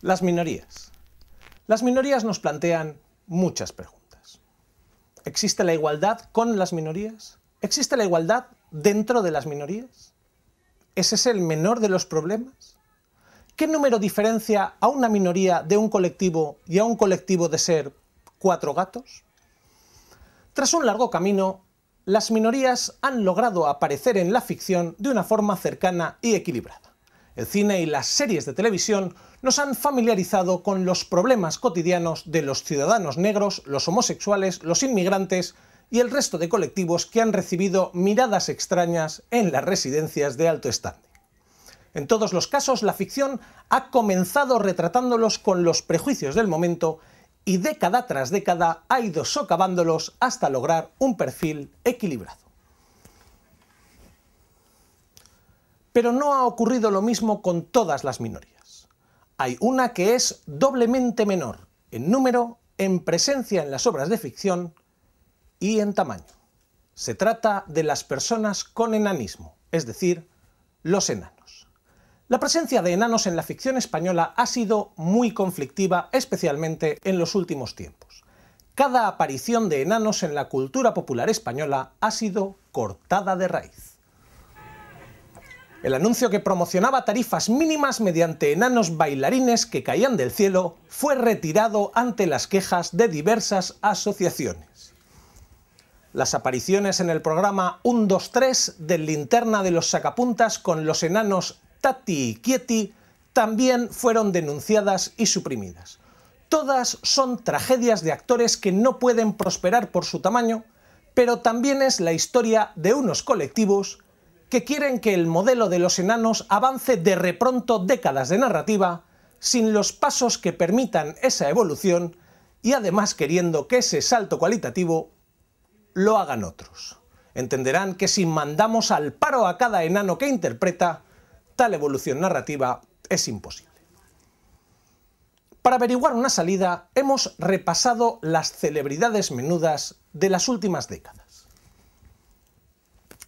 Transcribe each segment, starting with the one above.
Las minorías. Las minorías nos plantean muchas preguntas. ¿Existe la igualdad con las minorías? ¿Existe la igualdad dentro de las minorías? ¿Ese es el menor de los problemas? ¿Qué número diferencia a una minoría de un colectivo y a un colectivo de ser cuatro gatos? Tras un largo camino, las minorías han logrado aparecer en la ficción de una forma cercana y equilibrada. El cine y las series de televisión nos han familiarizado con los problemas cotidianos de los ciudadanos negros, los homosexuales, los inmigrantes y el resto de colectivos que han recibido miradas extrañas en las residencias de alto estándar. En todos los casos, la ficción ha comenzado retratándolos con los prejuicios del momento y década tras década ha ido socavándolos hasta lograr un perfil equilibrado. Pero no ha ocurrido lo mismo con todas las minorías. Hay una que es doblemente menor en número, en presencia en las obras de ficción y en tamaño. Se trata de las personas con enanismo, es decir, los enanos. La presencia de enanos en la ficción española ha sido muy conflictiva, especialmente en los últimos tiempos. Cada aparición de enanos en la cultura popular española ha sido cortada de raíz. El anuncio que promocionaba tarifas mínimas mediante enanos bailarines que caían del cielo fue retirado ante las quejas de diversas asociaciones. Las apariciones en el programa 123 2 del Linterna de los Sacapuntas con los enanos Tati y Kieti también fueron denunciadas y suprimidas. Todas son tragedias de actores que no pueden prosperar por su tamaño, pero también es la historia de unos colectivos que quieren que el modelo de los enanos avance de repronto décadas de narrativa, sin los pasos que permitan esa evolución y además queriendo que ese salto cualitativo lo hagan otros. Entenderán que si mandamos al paro a cada enano que interpreta, tal evolución narrativa es imposible. Para averiguar una salida, hemos repasado las celebridades menudas de las últimas décadas.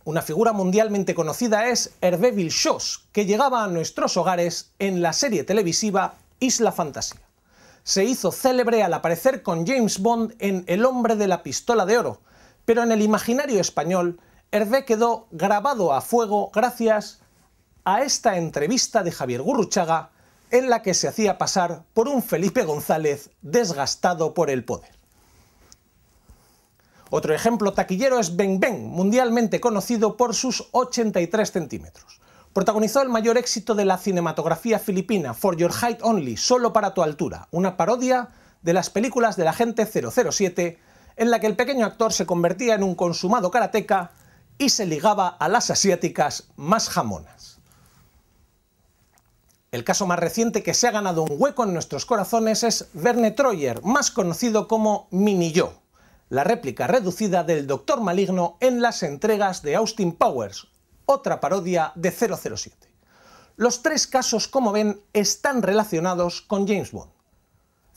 Una figura mundialmente conocida es Hervé Villechos, que llegaba a nuestros hogares en la serie televisiva Isla Fantasía. Se hizo célebre al aparecer con James Bond en El hombre de la pistola de oro, pero en el imaginario español, Hervé quedó grabado a fuego gracias a esta entrevista de Javier Gurruchaga en la que se hacía pasar por un Felipe González desgastado por el poder. Otro ejemplo taquillero es Ben Ben, mundialmente conocido por sus 83 centímetros. Protagonizó el mayor éxito de la cinematografía filipina, For Your Height Only, solo para tu altura, una parodia de las películas de la gente 007, en la que el pequeño actor se convertía en un consumado karateca y se ligaba a las asiáticas más jamonas. El caso más reciente que se ha ganado un hueco en nuestros corazones es Verne Troyer, más conocido como Mini Yo, la réplica reducida del Doctor Maligno en las entregas de Austin Powers, otra parodia de 007. Los tres casos, como ven, están relacionados con James Bond.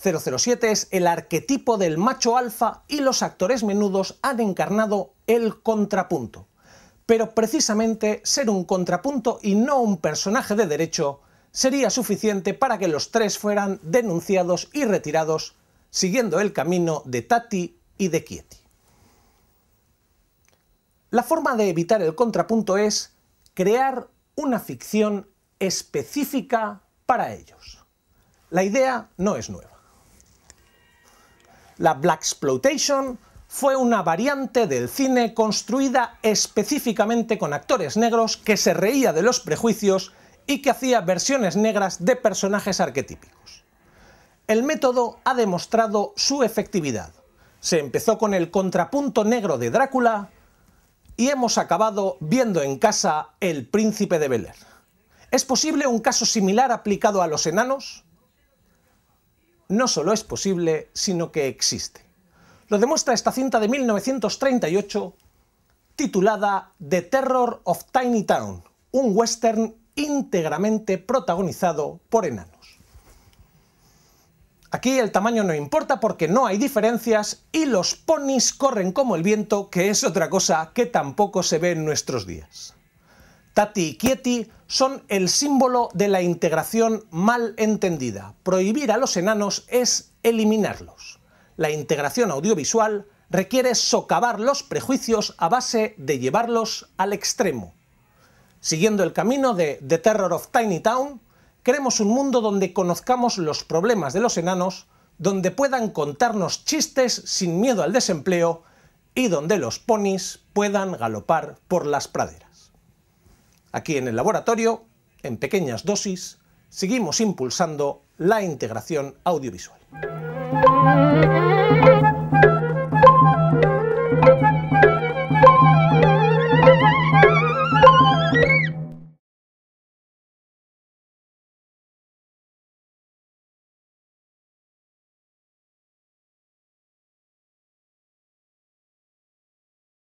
007 es el arquetipo del macho alfa y los actores menudos han encarnado el contrapunto. Pero precisamente ser un contrapunto y no un personaje de derecho sería suficiente para que los tres fueran denunciados y retirados, siguiendo el camino de Tati y de Kieti. La forma de evitar el contrapunto es crear una ficción específica para ellos. La idea no es nueva. La Black Exploitation fue una variante del cine construida específicamente con actores negros que se reía de los prejuicios y que hacía versiones negras de personajes arquetípicos. El método ha demostrado su efectividad. Se empezó con el contrapunto negro de Drácula y hemos acabado viendo en casa El Príncipe de Bel ¿Es posible un caso similar aplicado a los enanos? No solo es posible, sino que existe. Lo demuestra esta cinta de 1938 titulada The Terror of Tiny Town, un western íntegramente protagonizado por enanos. Aquí el tamaño no importa porque no hay diferencias y los ponis corren como el viento, que es otra cosa que tampoco se ve en nuestros días. Tati y Kieti son el símbolo de la integración mal entendida. Prohibir a los enanos es eliminarlos. La integración audiovisual requiere socavar los prejuicios a base de llevarlos al extremo, Siguiendo el camino de The Terror of Tiny Town, queremos un mundo donde conozcamos los problemas de los enanos, donde puedan contarnos chistes sin miedo al desempleo y donde los ponis puedan galopar por las praderas. Aquí en el laboratorio, en pequeñas dosis, seguimos impulsando la integración audiovisual.